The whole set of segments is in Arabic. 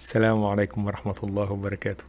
السلام عليكم ورحمة الله وبركاته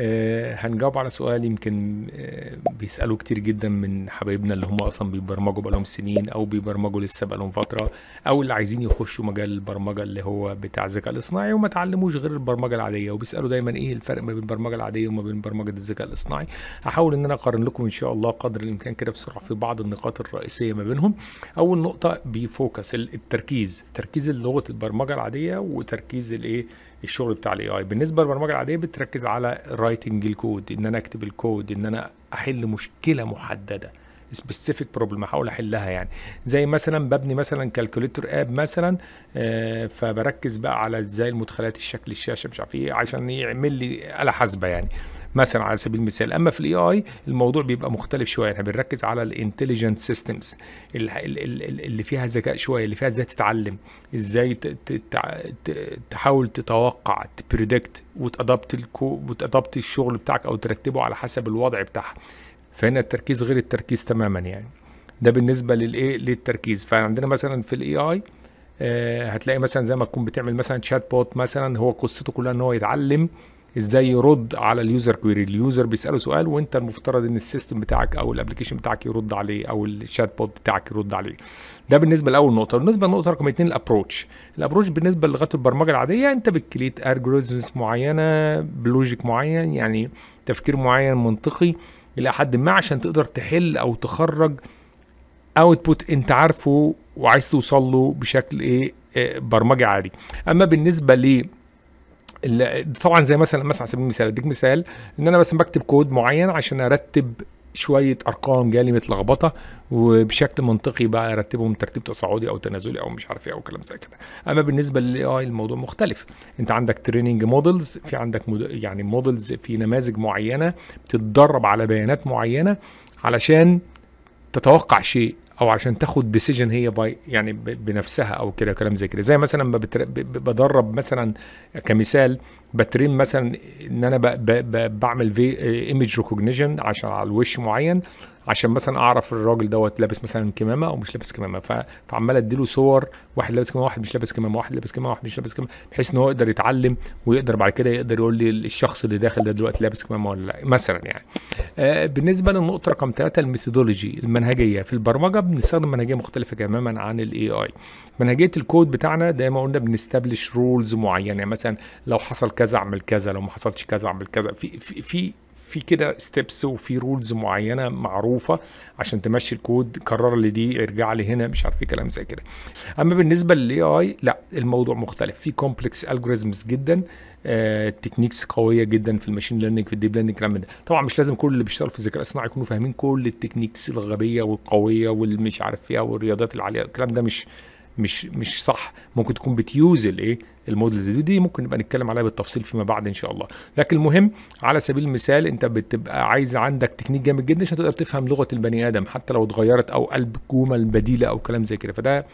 آه، هنجاوب على سؤال يمكن بيسألوا آه، بيسألوه كتير جدا من حبايبنا اللي هم أصلا بيبرمجوا بقالهم سنين أو بيبرمجوا لسه بقالهم فترة أو اللي عايزين يخشوا مجال البرمجة اللي هو بتاع الذكاء الاصطناعي وما تعلموش غير البرمجة العادية وبيسألوا دايما إيه الفرق ما بين البرمجة العادية وما بين برمجة الذكاء الاصطناعي هحاول إن أنا أقارن لكم إن شاء الله قدر الإمكان كده بسرعة في بعض النقاط الرئيسية ما بينهم أول نقطة بيفوكس التركيز تركيز لغة البرمجة العادية وتركيز الإيه الشغل بتاع الاي اي بالنسبه للبرمجه العاديه بتركز على رايتنج الكود ان انا اكتب الكود ان انا احل مشكله محدده سبيسيفيك بروبلم احاول احلها يعني زي مثلا ببني مثلا كالكوليتر اب مثلا آه، فبركز بقى على ازاي المدخلات الشكل الشاشه مش عارف ايه عشان يعمل لي اله حاسبه يعني مثلا على سبيل المثال اما في الاي اي الموضوع بيبقى مختلف شويه احنا بنركز على الانتليجنت سيستمز اللي فيها ذكاء شويه اللي فيها ازاي تتعلم ازاي تحاول تتوقع تبريدكت وتادبت وتادبت الشغل بتاعك او ترتبه على حسب الوضع بتاعها فهنا التركيز غير التركيز تماما يعني ده بالنسبه للايه للتركيز فعندنا مثلا في الاي اي آه، هتلاقي مثلا زي ما تكون بتعمل مثلا شات بوت مثلا هو قصته كلها ان هو يتعلم ازاي يرد على اليوزر كويري اليوزر بيساله سؤال وانت المفترض ان السيستم بتاعك او الابلكيشن بتاعك يرد عليه او الشات بوت بتاعك يرد عليه ده بالنسبه لاول نقطه بالنسبه للنقطه رقم اثنين الابروتش الابروتش بالنسبه للغات البرمجه العاديه انت بتكريت ارجوريزمز معينه بلوجيك معين يعني تفكير معين منطقي الى حد ما عشان تقدر تحل او تخرج اوتبوت انت عارفه وعايز توصل له بشكل ايه آه، برمجي عادي اما بالنسبه ليه طبعا زي مثلا مثلا على سبيل المثال اديك مثال ان انا مثلا بكتب كود معين عشان ارتب شويه ارقام جالي متلخبطه وبشكل منطقي بقى ارتبهم ترتيب تصاعدي او تنازلي او مش عارف ايه او كلام زي كده اما بالنسبه للاي اي الموضوع مختلف انت عندك تريننج مودلز في عندك مود... يعني مودلز في نماذج معينه بتتدرب على بيانات معينه علشان تتوقع شيء او عشان تاخد ديسيجن هي باي يعني بنفسها او كده كلام زي كده زي مثلا ما بدرب مثلا كمثال بترين مثلا ان انا بقى بقى بعمل ايمج ريكوجنيشن عشان على الوش معين عشان مثلا اعرف الراجل دوت لابس مثلا كمامه او مش لابس كمامه فعمال اديله صور واحد لابس كمامه واحد مش لابس كمامه واحد لابس كمامه واحد مش لابس كمامه بحيث ان هو يقدر يتعلم ويقدر بعد كده يقدر يقول لي الشخص اللي داخل ده دلوقتي لابس كمامه ولا لا مثلا يعني آه، بالنسبه للنقطه رقم ثلاثه الميثودولوجي المنهجيه في البرمجه بنستخدم منهجيه مختلفه تماما عن الاي اي منهجيه الكود بتاعنا زي ما قلنا بنستبلش رولز معينه يعني مثلا لو حصل كذا اعمل كذا لو ما حصلش كذا اعمل كذا في في في في كده ستيبس وفي رولز معينه معروفه عشان تمشي الكود كرر لي دي ارجع لي هنا مش عارف ايه كلام زي كده اما بالنسبه للاي اي لا الموضوع مختلف في كومبلكس الجوريزمز جدا آه، تكنيكس قويه جدا في الماشين ليرنينج في الديب ليرنينج الكلام ده طبعا مش لازم كل اللي بيشتغلوا في الذكاء الاصطناعي يكونوا فاهمين كل التكنيكس الغبيه والقويه والمش عارف فيها والرياضات العاليه الكلام ده مش مش مش صح ممكن تكون بتيوز الايه المودلز دي دي ممكن نبقى نتكلم عليها بالتفصيل فيما بعد ان شاء الله لكن المهم على سبيل المثال انت بتبقى عايز عندك تكنيك جامد جدا عشان تقدر تفهم لغه البني ادم حتى لو اتغيرت او قلب جمل بديله او كلام زي كده فده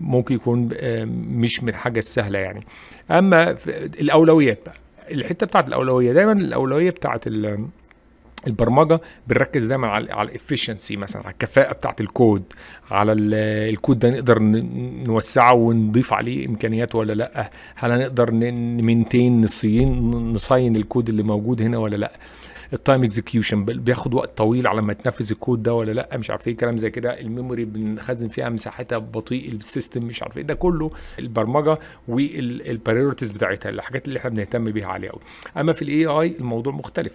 ممكن يكون آه، مش من الحاجه السهله يعني اما الاولويات بقى الحته بتاعت الاولويه دايما الاولويه بتاعت ال البرمجه بنركز دايما على على الافشنسي مثلا على الكفاءه بتاعه الكود على الكود ده نقدر نوسعه ونضيف عليه امكانيات ولا لا هل هنقدر نمنتين نصين نصين الكود اللي موجود هنا ولا لا التايم اكزكيوشن بياخد وقت طويل على ما يتنفذ الكود ده ولا لا مش عارف ايه كلام زي كده الميموري بنخزن فيها مساحتها بطيء السيستم مش عارف ايه ده كله البرمجه والبريورتيز بتاعتها الحاجات اللي احنا بنهتم بيها عاليه قوي اما في الاي اي الموضوع مختلف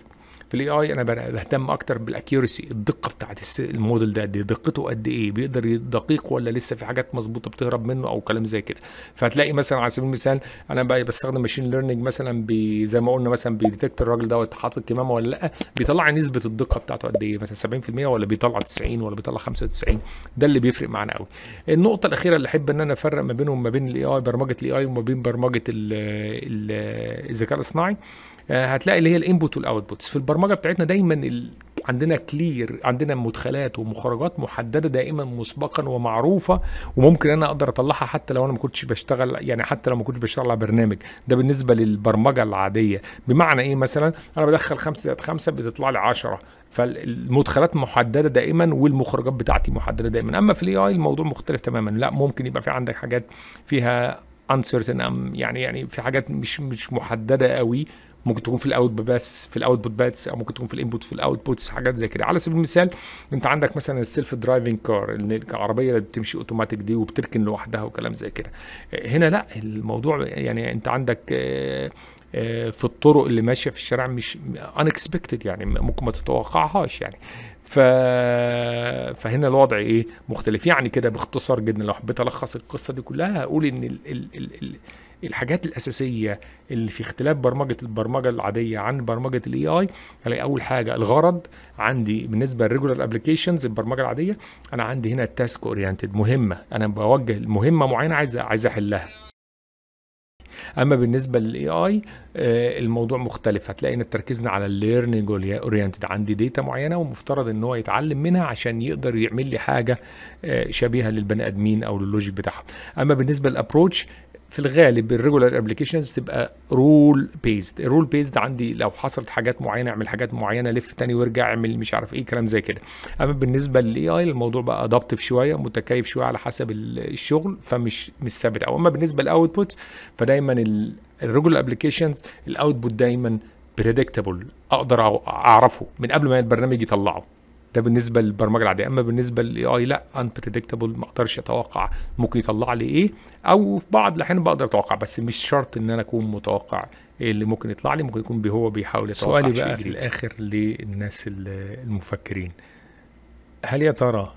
الاي اي انا بهتم اكتر بالاكيورسي الدقه بتاعت الموديل ده دي دقته قد ايه بيقدر دقيق ولا لسه في حاجات مظبوطه بتهرب منه او كلام زي كده فهتلاقي مثلا على سبيل المثال انا بستخدم ماشين ليرنينج مثلا بي زي ما قلنا مثلا بيديتكت الراجل دوت حاطط كمامه ولا لا بيطلع نسبه الدقه بتاعته قد ايه مثلا 70% ولا بيطلع 90 ولا بيطلع 95 ده اللي بيفرق معانا قوي النقطه الاخيره اللي احب ان انا افرق ما بينهم ما بين الاي اي برمجه الاي اي وما بين برمجه الذكاء الاصطناعي آه، هتلاقي اللي هي الانبوت والاوتبوتس في البرمجه البرمجه بتاعتنا دايما ال... عندنا كلير عندنا مدخلات ومخرجات محدده دائما مسبقا ومعروفه وممكن انا اقدر اطلعها حتى لو انا ما كنتش بشتغل يعني حتى لو ما كنتش بشتغل على برنامج ده بالنسبه للبرمجه العاديه بمعنى ايه مثلا انا بدخل خمسة زائد خمسة بتطلع لي 10 فالمدخلات محدده دائما والمخرجات بتاعتي محدده دائما اما في الاي اي الموضوع مختلف تماما لا ممكن يبقى في عندك حاجات فيها uncertain يعني يعني في حاجات مش مش محدده قوي ممكن تكون في الاوت بس في الاوت بوت بس او ممكن تكون في الانبوت في الاوت بوتس حاجات زي كده على سبيل المثال انت عندك مثلا السيلف درايفنج كار العربيه اللي بتمشي اوتوماتيك دي وبتركن لوحدها وكلام زي كده هنا لا الموضوع يعني انت عندك آه، آه، في الطرق اللي ماشيه في الشارع مش unexpected يعني ممكن ما تتوقعهاش يعني ف... فهنا الوضع ايه مختلف يعني كده باختصار جدا لو حبيت الخص القصه دي كلها هقول ان ال... ال... ال... الحاجات الاساسيه اللي في اختلاف برمجه البرمجه العاديه عن برمجه الاي اي هلاقي اول حاجه الغرض عندي بالنسبه للريجولار ابلكيشنز البرمجه العاديه انا عندي هنا تاسك اورينتد مهمه انا بوجه مهمه معينه عايز عايز احلها اما بالنسبه للاي اي آه، الموضوع مختلف هتلاقينا تركيزنا على الليرنينج اورينتد عندي داتا معينه ومفترض ان هو يتعلم منها عشان يقدر يعمل لي حاجه آه، شبيهه للبني ادمين او للوجيك بتاعها اما بالنسبه للابروتش في الغالب الريجولار ابلكيشنز بتبقى رول بيزد الرول بيزد عندي لو حصلت حاجات معينه اعمل حاجات معينه لف تاني وارجع اعمل مش عارف ايه كلام زي كده اما بالنسبه للاي اي الموضوع بقى ادابتيف شويه متكيف شويه على حسب الشغل فمش مش ثابت او اما بالنسبه للاوتبوت فدايما الريجولار ابلكيشنز الاوتبوت دايما بريدكتبل اقدر اعرفه من قبل ما البرنامج يطلعه ده بالنسبه للبرمجه العاديه اما بالنسبه للاي اي لا انبريدكتبل ما اقدرش اتوقع ممكن يطلع لي ايه او في بعض الاحيان بقدر اتوقع بس مش شرط ان انا اكون متوقع ايه اللي ممكن يطلع لي ممكن يكون هو بيحاول يتوقع سؤالي بقى في الاخر للناس المفكرين هل يا ترى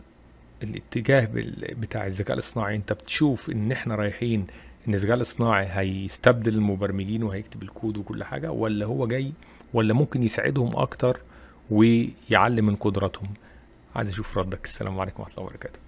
الاتجاه بتاع الذكاء الاصطناعي انت بتشوف ان احنا رايحين ان الذكاء الاصطناعي هيستبدل المبرمجين وهيكتب الكود وكل حاجه ولا هو جاي ولا ممكن يساعدهم اكتر ويعلي من قدراتهم عايز اشوف ردك السلام عليكم ورحمه الله وبركاته